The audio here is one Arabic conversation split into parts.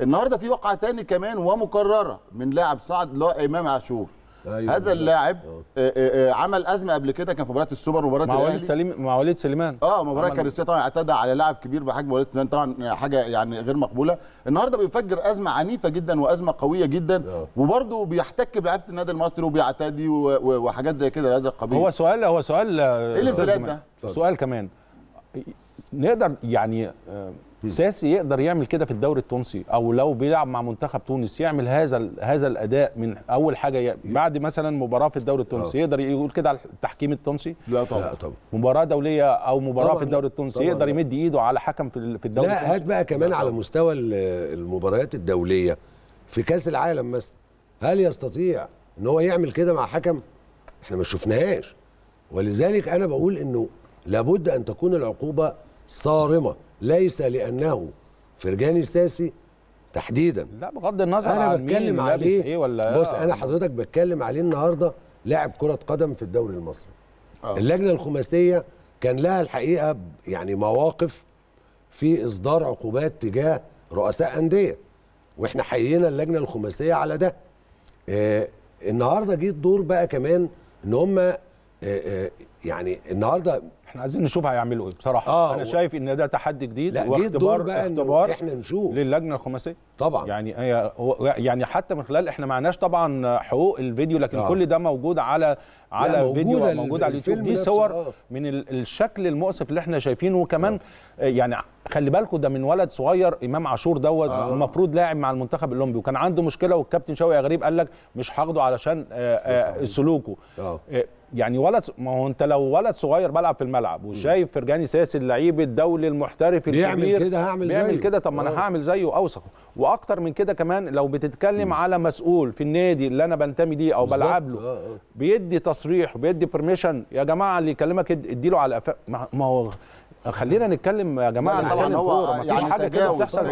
النهارده في وقعه تاني كمان ومكرره من لاعب صعد اللي هو امام عاشور أيوة هذا اللاعب آه. آه، آه، عمل ازمه قبل كده كان في مباراه السوبر ومباراه مع وليد سليم مع وليد سليمان اه مباراه كارثيه طبعا اعتدى على لاعب كبير بحجم وليد سليمان طبعا حاجه يعني غير مقبوله النهارده بيفجر ازمه عنيفه جدا وازمه قويه جدا وبرده بيحتك بلعيبه النادي المصري وبيعتدي وحاجات زي كده هذا القبيل هو سؤال هو سؤال ايه الانفلات ده؟ سؤال كمان نقدر يعني آه، ساسي يقدر يعمل كده في الدوري التونسي او لو بيلعب مع منتخب تونس يعمل هذا هذا الاداء من اول حاجه بعد مثلا مباراه في الدوري التونسي آه. يقدر يقول كده على التحكيم التونسي لا طبعا طبعا مباراه دوليه او مباراه في الدوري التونسي يقدر يمد ايده على حكم في الدوري لا التونسي لا هات بقى كمان على مستوى المباريات الدوليه في كاس العالم مثلا هل يستطيع ان هو يعمل كده مع حكم احنا ما شفناهاش ولذلك انا بقول انه لابد ان تكون العقوبه صارمه ليس لانه فرجاني ساسي تحديدا لا بغض النظر انا عن بتكلم مين عليه ايه ولا بص آه. انا حضرتك بتكلم عليه النهارده لاعب كره قدم في الدوري المصري أوه. اللجنه الخماسيه كان لها الحقيقه يعني مواقف في اصدار عقوبات تجاه رؤساء انديه واحنا حيينا اللجنه الخماسيه على ده آه النهارده جه الدور بقى كمان ان هم آه، آه، يعني النهارده احنا عايزين نشوف هيعملوا ايه بصراحه آه انا شايف ان ده تحدي جديد لا جه دور بقى اختبار احنا نشوف للجنه الخماسيه طبعا يعني هي يعني حتى من خلال احنا معناش طبعا حقوق الفيديو لكن آه. كل ده موجود على على فيديو موجود, على اليوتيوب دي صور آه. من الشكل المؤسف اللي احنا شايفينه وكمان آه. يعني خلي بالكم ده من ولد صغير امام عاشور دوت آه. المفروض لاعب مع المنتخب الاولمبي وكان عنده مشكله والكابتن شوقي غريب قال لك مش هاخده علشان آه آه سلوكه آه. آه، يعني ولد ما هو انت لو ولد صغير بلعب في الملعب وشايف فرجاني ساسي اللعيب الدولي المحترف الكبير بيعمل كده هعمل زيه بيعمل كده طب ما انا آه. هعمل زيه واوثقه واكتر من كده كمان لو بتتكلم م. على مسؤول في النادي اللي انا بنتمي ليه او بلعب له آه. آه. بيدي تصريح وبيدي برميشن يا جماعه اللي يكلمك ادي له على أف... ما هو خلينا نتكلم يا جماعه طبعا هو يعني حاجه كده بتحصل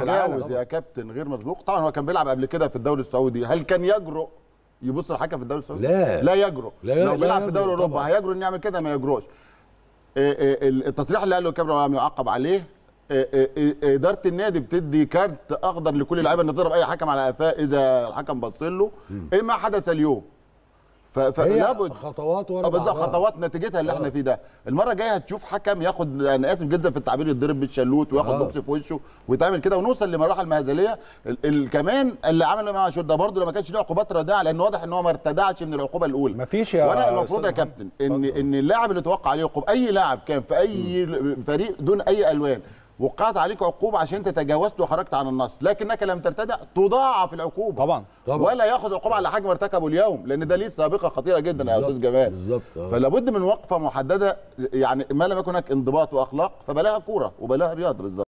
في يا كابتن غير مسبوق طبعا هو كان بيلعب قبل كده في الدوري السعودي هل كان يجرؤ يبص الحكم في الدوري السعودي لا لا يجرؤ لو بيلعب في دوري اوروبا هيجرؤ انه يعمل كده ما يجرؤش إيه، إيه، التصريح اللي قاله الكاميرا عم يعقب عليه إيه، اداره النادي بتدي كارت اخضر لكل اللعيبه ان تضرب اي حكم على قفاه اذا الحكم بص له ايه ما حدث اليوم فلابد خطوات ورا آه، خطوات نتيجتها اللي احنا آه. فيه ده المره الجايه هتشوف حكم ياخد انا يعني اسف جدا في التعبير يتضرب بالشلوت وياخد آه. بوكس في وشه ويتعمل كده ونوصل لمراحل مهزليه كمان اللي عمله مع شوت ده برده لما كانش له عقوبات رادعه لان واضح ان هو ما ارتدعش من العقوبه الاولى مفيش يا وانا المفروض يا كابتن ان ان اللاعب اللي توقع عليه عقوبه اي لاعب كان في اي م. فريق دون اي الوان وقعت عليك عقوبه عشان انت تجاوزت وخرجت عن النص لكنك لم ترتدع تضاعف العقوبه طبعا, طبعا. ولا ياخذ عقوبه على حجم ارتكبه اليوم لان ده ليه سابقه خطيره جدا يا استاذ جمال بالظبط آه. فلا بد من وقفه محدده يعني ما لم يكن هناك انضباط واخلاق فبلاها كوره وبلاها رياضه بالظبط